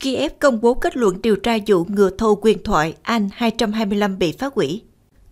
Kiev công bố kết luận điều tra vụ ngừa thô quyền thoại Anh 225 bị phá hủy.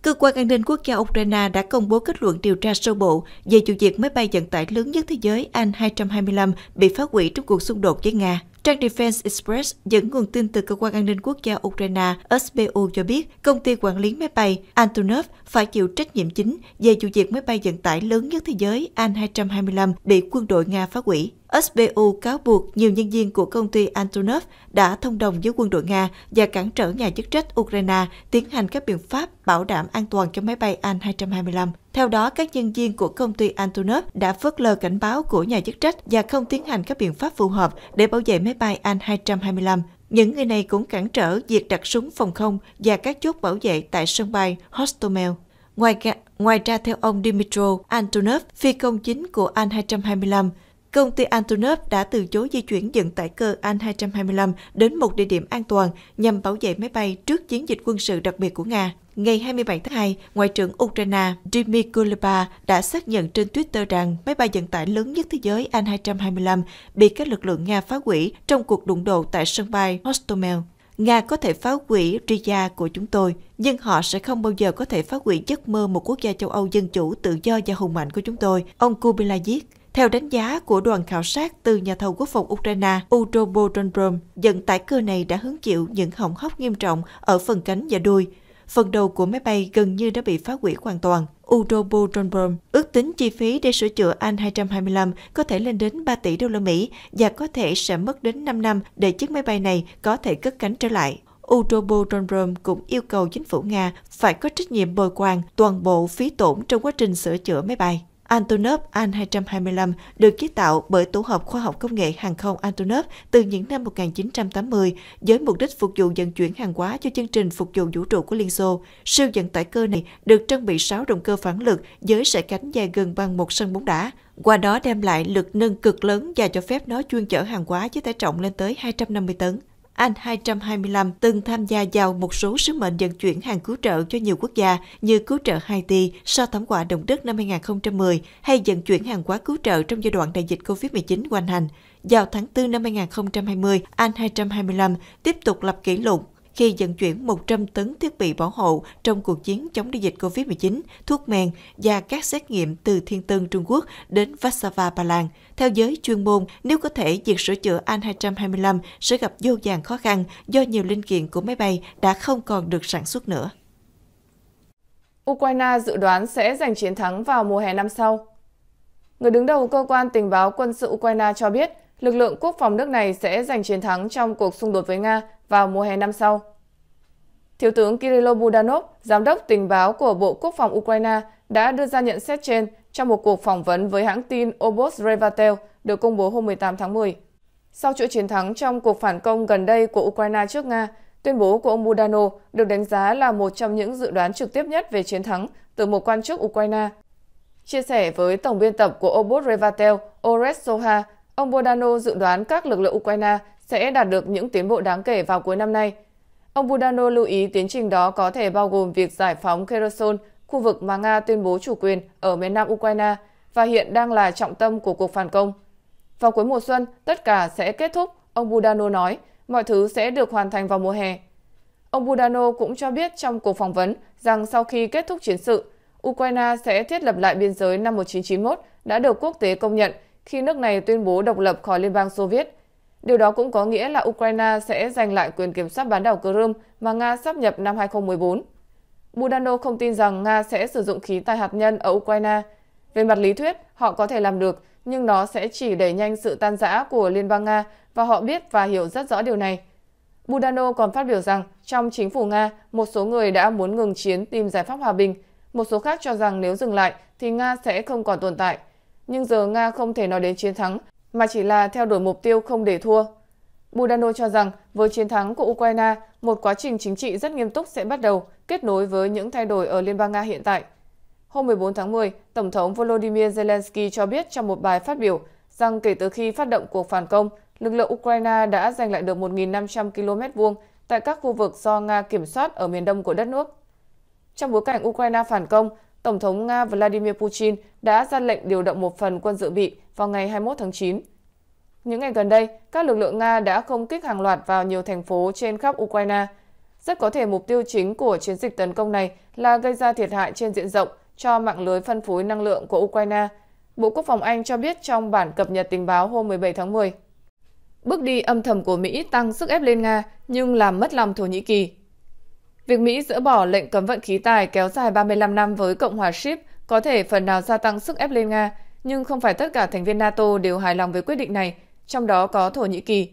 Cơ quan an ninh quốc gia Ukraine đã công bố kết luận điều tra sơ bộ về vụ việc máy bay vận tải lớn nhất thế giới Anh 225 bị phá hủy trong cuộc xung đột với Nga. Trang Defense Express dẫn nguồn tin từ Cơ quan An ninh Quốc gia Ukraine SBU cho biết công ty quản lý máy bay Antonov phải chịu trách nhiệm chính về vụ việc máy bay vận tải lớn nhất thế giới An-225 bị quân đội Nga phá hủy. SBU cáo buộc nhiều nhân viên của công ty Antonov đã thông đồng với quân đội Nga và cản trở nhà chức trách Ukraine tiến hành các biện pháp bảo đảm an toàn cho máy bay An-225. Theo đó, các nhân viên của công ty Antonov đã phớt lờ cảnh báo của nhà chức trách và không tiến hành các biện pháp phù hợp để bảo vệ máy bay An-225. Những người này cũng cản trở việc đặt súng phòng không và các chốt bảo vệ tại sân bay Hostomel. Ngoài, ngoài ra, theo ông Dmitro Antonov, phi công chính của An-225, công ty Antonov đã từ chối di chuyển dựng tải cơ An-225 đến một địa điểm an toàn nhằm bảo vệ máy bay trước chiến dịch quân sự đặc biệt của Nga. Ngày 27 tháng 2, Ngoại trưởng Ukraine Dmitry Kuleba đã xác nhận trên Twitter rằng máy bay vận tải lớn nhất thế giới An-225 bị các lực lượng Nga phá hủy trong cuộc đụng độ tại sân bay Hostomel. Nga có thể phá hủy Ria của chúng tôi, nhưng họ sẽ không bao giờ có thể phá hủy giấc mơ một quốc gia châu Âu dân chủ tự do và hùng mạnh của chúng tôi, ông Kubilai viết. Theo đánh giá của đoàn khảo sát từ nhà thầu quốc phòng Ukraine Udobodronbrom, dẫn tải cơ này đã hứng chịu những hỏng hóc nghiêm trọng ở phần cánh và đuôi. Phần đầu của máy bay gần như đã bị phá hủy hoàn toàn. Udobodronbrom ước tính chi phí để sửa chữa An-225 có thể lên đến 3 tỷ đô la Mỹ và có thể sẽ mất đến 5 năm để chiếc máy bay này có thể cất cánh trở lại. Udobodronbrom cũng yêu cầu chính phủ Nga phải có trách nhiệm bồi hoàn toàn bộ phí tổn trong quá trình sửa chữa máy bay. Antonov An-225 được chế tạo bởi Tổ hợp Khoa học Công nghệ Hàng không Antonov từ những năm 1980 với mục đích phục vụ vận chuyển hàng hóa cho chương trình phục vụ vũ trụ của Liên Xô. Siêu vận tải cơ này được trang bị 6 động cơ phản lực với sải cánh dài gần bằng một sân bóng đá, qua đó đem lại lực nâng cực lớn và cho phép nó chuyên chở hàng hóa với tải trọng lên tới 250 tấn. Anh 225 từng tham gia vào một số sứ mệnh vận chuyển hàng cứu trợ cho nhiều quốc gia như cứu trợ Haiti sau thảm họa động đất năm 2010 hay vận chuyển hàng hóa cứu trợ trong giai đoạn đại dịch COVID-19 hoành hành. Vào tháng 4 năm 2020, Anh 225 tiếp tục lập kỷ lục khi vận chuyển 100 tấn thiết bị bảo hộ trong cuộc chiến chống đại dịch COVID-19, thuốc men và các xét nghiệm từ Thiên Tân Trung Quốc đến Vassava Ba Lan. Theo giới chuyên môn, nếu có thể, việc sửa chữa An-225 sẽ gặp vô vàng khó khăn do nhiều linh kiện của máy bay đã không còn được sản xuất nữa. Ukraine dự đoán sẽ giành chiến thắng vào mùa hè năm sau. Người đứng đầu cơ quan tình báo quân sự Ukraine cho biết lực lượng quốc phòng nước này sẽ giành chiến thắng trong cuộc xung đột với Nga vào mùa hè năm sau. Thiếu tướng Kirill Budanov, giám đốc tình báo của Bộ Quốc phòng Ukraine, đã đưa ra nhận xét trên trong một cuộc phỏng vấn với hãng tin Obos Revatel được công bố hôm 18 tháng 10. Sau chuỗi chiến thắng trong cuộc phản công gần đây của Ukraine trước Nga, tuyên bố của ông Budano được đánh giá là một trong những dự đoán trực tiếp nhất về chiến thắng từ một quan chức Ukraine. Chia sẻ với tổng biên tập của Obos Revatel, Ores Soha, Ông Bodano dự đoán các lực lượng Ukraine sẽ đạt được những tiến bộ đáng kể vào cuối năm nay. Ông Budano lưu ý tiến trình đó có thể bao gồm việc giải phóng Kherson, khu vực mà Nga tuyên bố chủ quyền ở miền nam Ukraine và hiện đang là trọng tâm của cuộc phản công. Vào cuối mùa xuân, tất cả sẽ kết thúc, ông Budano nói, mọi thứ sẽ được hoàn thành vào mùa hè. Ông Budano cũng cho biết trong cuộc phỏng vấn rằng sau khi kết thúc chiến sự, Ukraine sẽ thiết lập lại biên giới năm 1991 đã được quốc tế công nhận khi nước này tuyên bố độc lập khỏi Liên bang Xô Viết. Điều đó cũng có nghĩa là Ukraine sẽ giành lại quyền kiểm soát bán đảo Crimea mà Nga sắp nhập năm 2014. Budano không tin rằng Nga sẽ sử dụng khí tài hạt nhân ở Ukraine. Về mặt lý thuyết, họ có thể làm được, nhưng nó sẽ chỉ đẩy nhanh sự tan rã của Liên bang Nga và họ biết và hiểu rất rõ điều này. Budano còn phát biểu rằng trong chính phủ Nga, một số người đã muốn ngừng chiến tìm giải pháp hòa bình, một số khác cho rằng nếu dừng lại thì Nga sẽ không còn tồn tại. Nhưng giờ Nga không thể nói đến chiến thắng, mà chỉ là theo đuổi mục tiêu không để thua. Budano cho rằng với chiến thắng của Ukraine, một quá trình chính trị rất nghiêm túc sẽ bắt đầu kết nối với những thay đổi ở Liên bang Nga hiện tại. Hôm 14 tháng 10, Tổng thống Volodymyr Zelensky cho biết trong một bài phát biểu rằng kể từ khi phát động cuộc phản công, lực lượng Ukraine đã giành lại được 1.500 km vuông tại các khu vực do Nga kiểm soát ở miền đông của đất nước. Trong bối cảnh Ukraine phản công, Tổng thống Nga Vladimir Putin đã ra lệnh điều động một phần quân dự bị vào ngày 21 tháng 9. Những ngày gần đây, các lực lượng Nga đã không kích hàng loạt vào nhiều thành phố trên khắp Ukraine. Rất có thể mục tiêu chính của chiến dịch tấn công này là gây ra thiệt hại trên diện rộng cho mạng lưới phân phối năng lượng của Ukraine, Bộ Quốc phòng Anh cho biết trong bản cập nhật tình báo hôm 17 tháng 10. Bước đi âm thầm của Mỹ tăng sức ép lên Nga nhưng làm mất lòng Thổ Nhĩ Kỳ Việc Mỹ dỡ bỏ lệnh cấm vận khí tài kéo dài 35 năm với Cộng hòa Ship có thể phần nào gia tăng sức ép lên Nga, nhưng không phải tất cả thành viên NATO đều hài lòng với quyết định này, trong đó có Thổ Nhĩ Kỳ.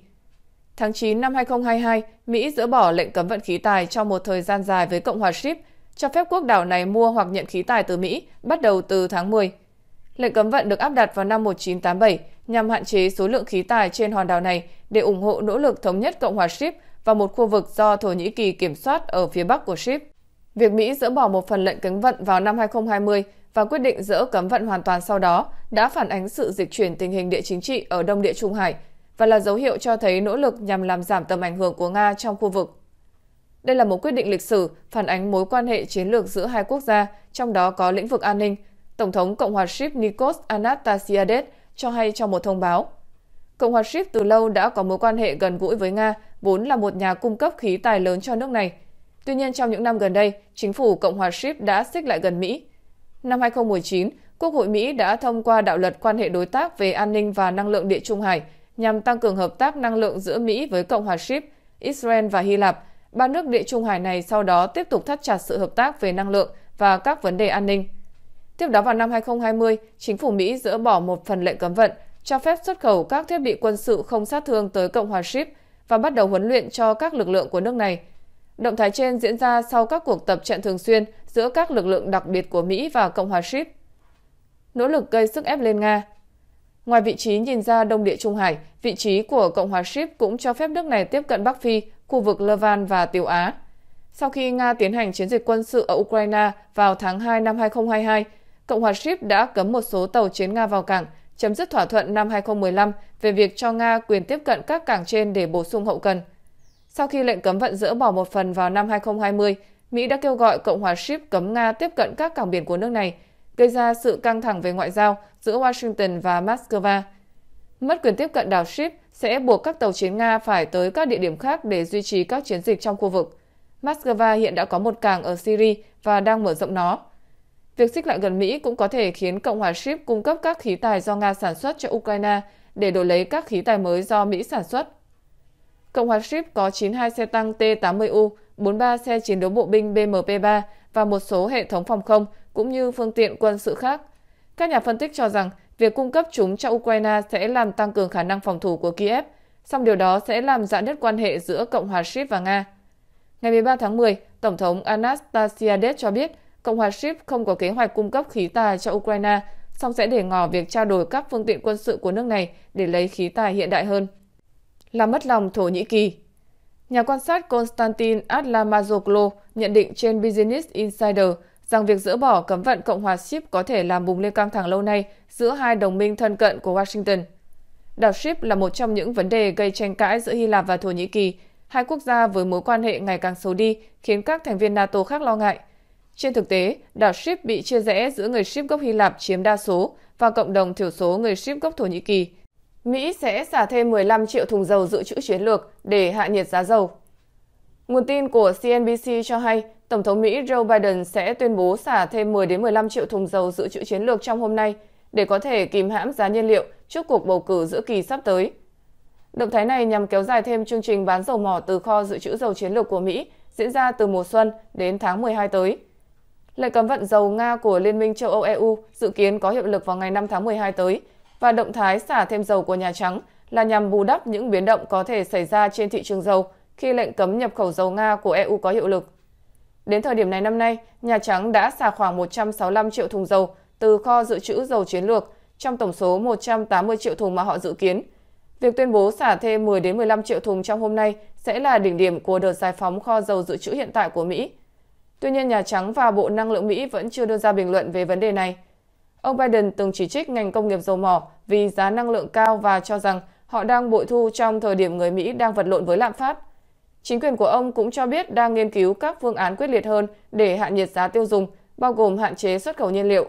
Tháng 9 năm 2022, Mỹ dỡ bỏ lệnh cấm vận khí tài trong một thời gian dài với Cộng hòa Ship, cho phép quốc đảo này mua hoặc nhận khí tài từ Mỹ bắt đầu từ tháng 10. Lệnh cấm vận được áp đặt vào năm 1987 nhằm hạn chế số lượng khí tài trên hòn đảo này để ủng hộ nỗ lực thống nhất Cộng hòa Ship và một khu vực do Thổ Nhĩ Kỳ kiểm soát ở phía bắc của Ship. Việc Mỹ dỡ bỏ một phần lệnh cấm vận vào năm 2020 và quyết định dỡ cấm vận hoàn toàn sau đó đã phản ánh sự dịch chuyển tình hình địa chính trị ở Đông Địa Trung Hải và là dấu hiệu cho thấy nỗ lực nhằm làm giảm tầm ảnh hưởng của Nga trong khu vực. Đây là một quyết định lịch sử phản ánh mối quan hệ chiến lược giữa hai quốc gia, trong đó có lĩnh vực an ninh. Tổng thống Cộng hòa Ship Nikos Anastasiades cho hay trong một thông báo – Cộng hòa Ship từ lâu đã có mối quan hệ gần gũi với Nga, vốn là một nhà cung cấp khí tài lớn cho nước này. Tuy nhiên trong những năm gần đây, chính phủ Cộng hòa Ship đã xích lại gần Mỹ. Năm 2019, Quốc hội Mỹ đã thông qua đạo luật quan hệ đối tác về an ninh và năng lượng Địa Trung Hải nhằm tăng cường hợp tác năng lượng giữa Mỹ với Cộng hòa Ship, Israel và Hy Lạp. Ba nước Địa Trung Hải này sau đó tiếp tục thắt chặt sự hợp tác về năng lượng và các vấn đề an ninh. Tiếp đó vào năm 2020, chính phủ Mỹ dỡ bỏ một phần lệnh cấm vận – cho phép xuất khẩu các thiết bị quân sự không sát thương tới Cộng hòa Ship và bắt đầu huấn luyện cho các lực lượng của nước này. Động thái trên diễn ra sau các cuộc tập trận thường xuyên giữa các lực lượng đặc biệt của Mỹ và Cộng hòa Ship. Nỗ lực gây sức ép lên Nga Ngoài vị trí nhìn ra Đông Địa Trung Hải, vị trí của Cộng hòa Ship cũng cho phép nước này tiếp cận Bắc Phi, khu vực Levant và Tiểu Á. Sau khi Nga tiến hành chiến dịch quân sự ở Ukraine vào tháng 2 năm 2022, Cộng hòa Ship đã cấm một số tàu chiến Nga vào cảng – chấm dứt thỏa thuận năm 2015 về việc cho Nga quyền tiếp cận các cảng trên để bổ sung hậu cần. Sau khi lệnh cấm vận dỡ bỏ một phần vào năm 2020, Mỹ đã kêu gọi Cộng hòa Ship cấm Nga tiếp cận các cảng biển của nước này, gây ra sự căng thẳng về ngoại giao giữa Washington và Moscow. Mất quyền tiếp cận đảo Ship sẽ buộc các tàu chiến Nga phải tới các địa điểm khác để duy trì các chiến dịch trong khu vực. Moscow hiện đã có một cảng ở Syria và đang mở rộng nó. Việc xích lại gần Mỹ cũng có thể khiến Cộng hòa Ship cung cấp các khí tài do Nga sản xuất cho Ukraine để đổi lấy các khí tài mới do Mỹ sản xuất. Cộng hòa Ship có 92 xe tăng T-80U, 43 xe chiến đấu bộ binh BMP-3 và một số hệ thống phòng không cũng như phương tiện quân sự khác. Các nhà phân tích cho rằng việc cung cấp chúng cho Ukraine sẽ làm tăng cường khả năng phòng thủ của Kiev, song điều đó sẽ làm giãn nứt quan hệ giữa Cộng hòa Ship và Nga. Ngày 13 tháng 10, Tổng thống Anastasiades cho biết Cộng hòa Ship không có kế hoạch cung cấp khí tài cho Ukraine, song sẽ để ngỏ việc trao đổi các phương tiện quân sự của nước này để lấy khí tài hiện đại hơn. Làm mất lòng Thổ Nhĩ Kỳ Nhà quan sát Konstantin Adlamazoglu nhận định trên Business Insider rằng việc dỡ bỏ cấm vận Cộng hòa Ship có thể làm bùng lên căng thẳng lâu nay giữa hai đồng minh thân cận của Washington. Đảo Ship là một trong những vấn đề gây tranh cãi giữa Hy Lạp và Thổ Nhĩ Kỳ, hai quốc gia với mối quan hệ ngày càng xấu đi khiến các thành viên NATO khác lo ngại – trên thực tế, đảo Ship bị chia rẽ giữa người Ship gốc Hy Lạp chiếm đa số và cộng đồng thiểu số người Ship gốc Thổ Nhĩ Kỳ. Mỹ sẽ xả thêm 15 triệu thùng dầu dự trữ chiến lược để hạ nhiệt giá dầu. Nguồn tin của CNBC cho hay, Tổng thống Mỹ Joe Biden sẽ tuyên bố xả thêm 10 đến 15 triệu thùng dầu dự trữ chiến lược trong hôm nay để có thể kìm hãm giá nhiên liệu trước cuộc bầu cử giữa kỳ sắp tới. Động thái này nhằm kéo dài thêm chương trình bán dầu mỏ từ kho dự trữ dầu chiến lược của Mỹ diễn ra từ mùa xuân đến tháng 12 tới. Lệnh cấm vận dầu Nga của Liên minh châu Âu EU dự kiến có hiệu lực vào ngày 5 tháng 12 tới và động thái xả thêm dầu của Nhà Trắng là nhằm bù đắp những biến động có thể xảy ra trên thị trường dầu khi lệnh cấm nhập khẩu dầu Nga của EU có hiệu lực. Đến thời điểm này năm nay, Nhà Trắng đã xả khoảng 165 triệu thùng dầu từ kho dự trữ dầu chiến lược trong tổng số 180 triệu thùng mà họ dự kiến. Việc tuyên bố xả thêm 10 đến 15 triệu thùng trong hôm nay sẽ là đỉnh điểm của đợt giải phóng kho dầu dự trữ hiện tại của Mỹ Tuy nhiên, Nhà Trắng và Bộ Năng lượng Mỹ vẫn chưa đưa ra bình luận về vấn đề này. Ông Biden từng chỉ trích ngành công nghiệp dầu mỏ vì giá năng lượng cao và cho rằng họ đang bội thu trong thời điểm người Mỹ đang vật lộn với lạm phát. Chính quyền của ông cũng cho biết đang nghiên cứu các phương án quyết liệt hơn để hạ nhiệt giá tiêu dùng, bao gồm hạn chế xuất khẩu nhiên liệu.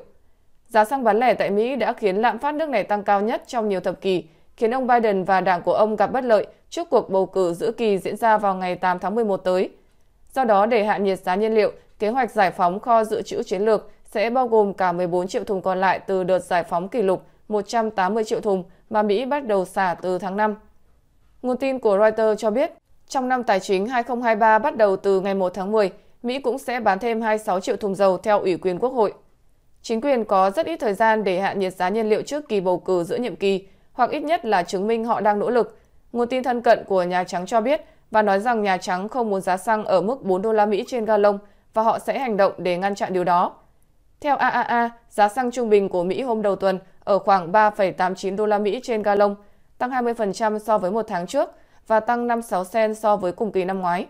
Giá xăng bán lẻ tại Mỹ đã khiến lạm phát nước này tăng cao nhất trong nhiều thập kỷ, khiến ông Biden và đảng của ông gặp bất lợi trước cuộc bầu cử giữa kỳ diễn ra vào ngày 8 tháng 11 tới – Do đó, để hạ nhiệt giá nhiên liệu, kế hoạch giải phóng kho dự trữ chiến lược sẽ bao gồm cả 14 triệu thùng còn lại từ đợt giải phóng kỷ lục 180 triệu thùng mà Mỹ bắt đầu xả từ tháng 5. Nguồn tin của Reuters cho biết, trong năm tài chính 2023 bắt đầu từ ngày 1 tháng 10, Mỹ cũng sẽ bán thêm 26 triệu thùng dầu theo ủy quyền Quốc hội. Chính quyền có rất ít thời gian để hạ nhiệt giá nhiên liệu trước kỳ bầu cử giữa nhiệm kỳ, hoặc ít nhất là chứng minh họ đang nỗ lực. Nguồn tin thân cận của Nhà Trắng cho biết và nói rằng Nhà Trắng không muốn giá xăng ở mức 4 đô la Mỹ trên ga lông và họ sẽ hành động để ngăn chặn điều đó. Theo AAA, giá xăng trung bình của Mỹ hôm đầu tuần ở khoảng 3,89 đô la Mỹ trên ga lông, tăng 20% so với một tháng trước và tăng 56 sen so với cùng kỳ năm ngoái.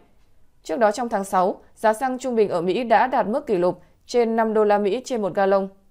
Trước đó trong tháng 6, giá xăng trung bình ở Mỹ đã đạt mức kỷ lục trên 5 đô la Mỹ trên một ga lông.